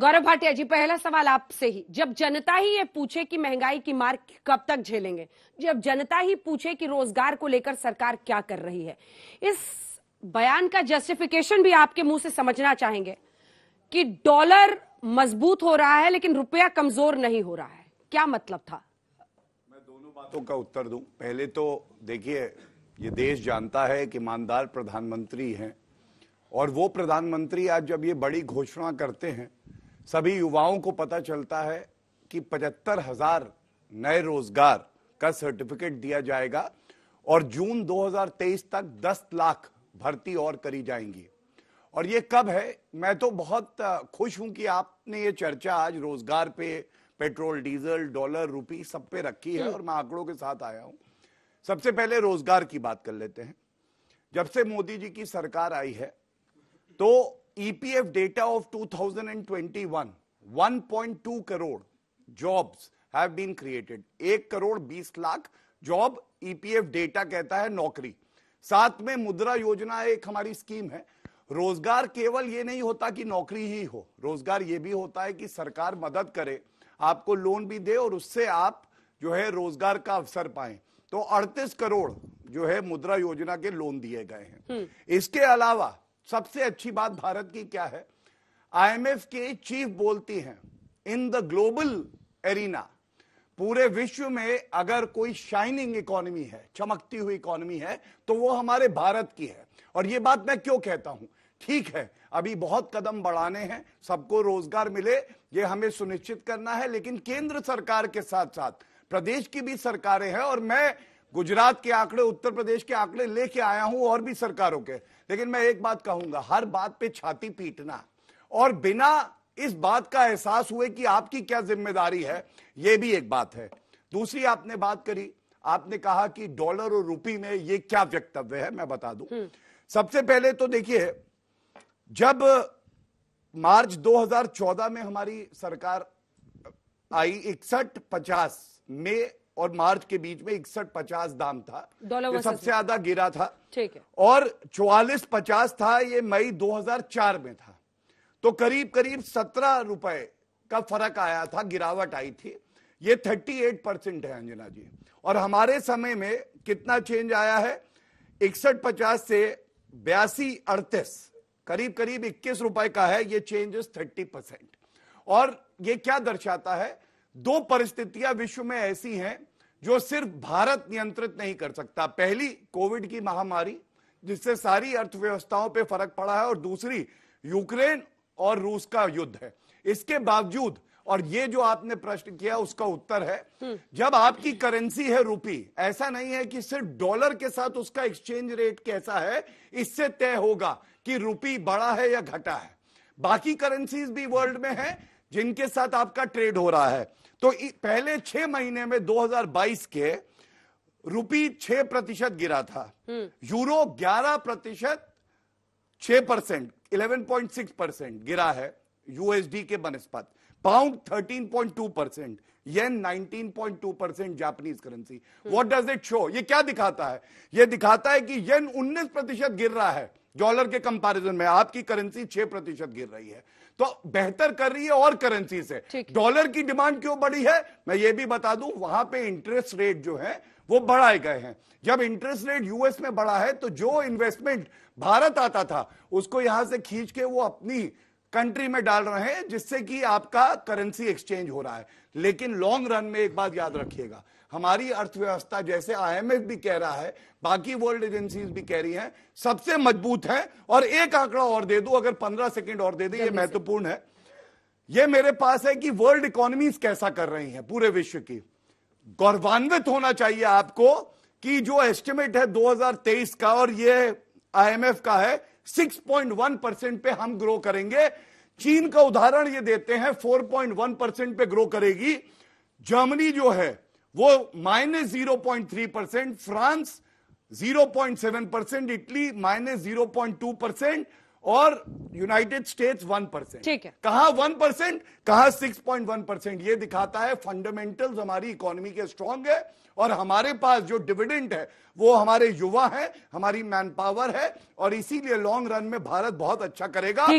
गौरव भाटिया जी पहला सवाल आपसे ही जब जनता ही ये पूछे कि महंगाई की मार कब तक झेलेंगे जब जनता ही पूछे कि रोजगार को लेकर सरकार क्या कर रही है इस बयान का जस्टिफिकेशन भी आपके मुंह से समझना चाहेंगे कि डॉलर मजबूत हो रहा है लेकिन रुपया कमजोर नहीं हो रहा है क्या मतलब था मैं दोनों बातों का उत्तर दू पहले तो देखिए ये देश जानता है कि ईमानदार प्रधानमंत्री है और वो प्रधानमंत्री आज जब ये बड़ी घोषणा करते हैं सभी युवाओं को पता चलता है कि पचहत्तर हजार नए रोजगार का सर्टिफिकेट दिया जाएगा और जून 2023 तक 10 लाख भर्ती और करी जाएंगी और ये कब है मैं तो बहुत खुश हूं कि आपने ये चर्चा आज रोजगार पे पेट्रोल डीजल डॉलर रुपी सब पे रखी है और मैं आंकड़ों के साथ आया हूं सबसे पहले रोजगार की बात कर लेते हैं जब से मोदी जी की सरकार आई है तो EPF data of 2021, 1.2 crore jobs have been created एक करोड़ बीस लाख जॉब ईपीएफ डेटा कहता है नौकरी साथ में मुद्रा योजना एक हमारी स्कीम है रोजगार केवल ये नहीं होता कि नौकरी ही हो रोजगार ये भी होता है कि सरकार मदद करे आपको लोन भी दे और उससे आप जो है रोजगार का अवसर पाए तो 38 करोड़ जो है मुद्रा योजना के लोन दिए गए हैं हम्म। इसके अलावा सबसे अच्छी बात भारत की क्या है आईएमएफ के चीफ बोलती हैं इन द ग्लोबल एरिना पूरे विश्व में अगर कोई शाइनिंग इकोनॉमी है चमकती हुई इकोनॉमी है तो वो हमारे भारत की है और ये बात मैं क्यों कहता हूं ठीक है अभी बहुत कदम बढ़ाने हैं सबको रोजगार मिले ये हमें सुनिश्चित करना है लेकिन केंद्र सरकार के साथ साथ प्रदेश की भी सरकारें हैं और मैं गुजरात के आंकड़े उत्तर प्रदेश के आंकड़े लेके आया हूं और भी सरकारों के लेकिन मैं एक बात कहूंगा हर बात पे छाती पीटना और बिना इस बात का एहसास हुए कि आपकी क्या जिम्मेदारी है यह भी एक बात है दूसरी आपने बात करी आपने कहा कि डॉलर और रूपी में यह क्या वक्तव्य है मैं बता दू हम्म। सबसे पहले तो देखिए जब मार्च 2014 में हमारी सरकार आई इकसठ पचास में और मार्च के बीच में इकसठ पचास दाम था ये सबसे ज्यादा गिरा था ठीक है और चौवालीस पचास था ये मई 2004 में था तो करीब करीब सत्रह रुपए का फर्क आया था गिरावट आई थी ये 38 परसेंट है अंजना जी और हमारे समय में कितना चेंज आया है इकसठ पचास से बयासी अड़तीस करीब करीब इक्कीस रुपए का है ये चेंजेस थर्टी परसेंट और ये क्या दर्शाता है दो परिस्थितियां विश्व में ऐसी हैं जो सिर्फ भारत नियंत्रित नहीं कर सकता पहली कोविड की महामारी जिससे सारी अर्थव्यवस्थाओं पे फर्क पड़ा है और दूसरी यूक्रेन और रूस का युद्ध है इसके बावजूद और ये जो आपने प्रश्न किया उसका उत्तर है हम्म। जब आपकी करेंसी है रूपी ऐसा नहीं है कि सिर्फ डॉलर के साथ उसका एक्सचेंज रेट कैसा है इससे तय होगा कि रूपी बड़ा है या घटा है बाकी करेंसीज भी वर्ल्ड में है जिनके साथ आपका ट्रेड हो रहा है तो पहले छह महीने में 2022 के रुपी छह प्रतिशत गिरा था हम्म। यूरो ग्यारह प्रतिशत छह percent eleven point six percent गिरा है यूएसडी के बनस्पत pound thirteen point two percent yen two percent Japanese currency what does it show ये क्या दिखाता है ये दिखाता है कि येन उन्नीस प्रतिशत गिर रहा है डॉलर के कंपैरिजन में आपकी करेंसी छह प्रतिशत गिर रही है तो बेहतर कर रही है और करेंसी से डॉलर की डिमांड क्यों बढ़ी है मैं ये भी बता दूं वहां पे इंटरेस्ट रेट जो है वो बढ़ाए गए हैं जब इंटरेस्ट रेट यूएस में बढ़ा है तो जो इन्वेस्टमेंट भारत आता था उसको यहां से खींच के वो अपनी कंट्री में डाल रहे हैं जिससे कि आपका करेंसी एक्सचेंज हो रहा है लेकिन लॉन्ग रन में एक बात याद रखिएगा हमारी अर्थव्यवस्था जैसे आईएमएफ भी कह रहा है बाकी वर्ल्ड एजेंसीज भी कह रही हैं सबसे मजबूत है और एक आंकड़ा और दे दो अगर पंद्रह सेकेंड और दे दे ये महत्वपूर्ण है ये मेरे पास है कि वर्ल्ड इकोनॉमीज कैसा कर रही है पूरे विश्व की गौरवान्वित होना चाहिए आपको कि जो एस्टिमेट है 2023 का और ये आईएमएफ का है 6.1 परसेंट पे हम ग्रो करेंगे चीन का उदाहरण ये देते हैं 4.1 परसेंट पे ग्रो करेगी जर्मनी जो है वो minus zero point three percent France zero point seven percent Italy minus zero point two percent और यूनाइटेड स्टेट्स वन परसेंट कहा वन परसेंट कहा सिक्स पॉइंट वन परसेंट ये दिखाता है फंडामेंटल्स हमारी इकोनॉमी के स्ट्रांग है और हमारे पास जो डिविडेंड है वो हमारे युवा है हमारी मैन पावर है और इसीलिए लॉन्ग रन में भारत बहुत अच्छा करेगा